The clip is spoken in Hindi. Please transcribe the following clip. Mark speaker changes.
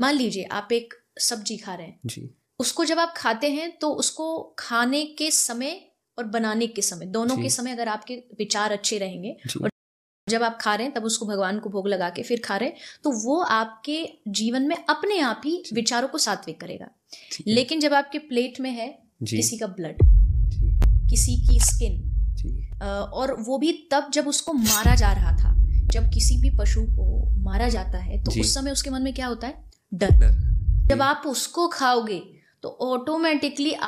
Speaker 1: मान लीजिए आप एक सब्जी खा रहे हैं जी उसको जब आप खाते हैं तो उसको खाने के समय और बनाने के समय दोनों के समय अगर आपके विचार अच्छे रहेंगे और जब आप खा रहे हैं तब उसको भगवान को भोग लगा के फिर खा रहे हैं तो वो आपके जीवन में अपने आप ही विचारों को सात्विक करेगा लेकिन जब आपके प्लेट में है किसी का ब्लड किसी की स्किन और वो भी तब जब उसको मारा जा रहा था जब किसी भी पशु को मारा जाता है तो उस समय उसके मन में क्या होता है डर जब आप उसको खाओगे तो ऑटोमेटिकली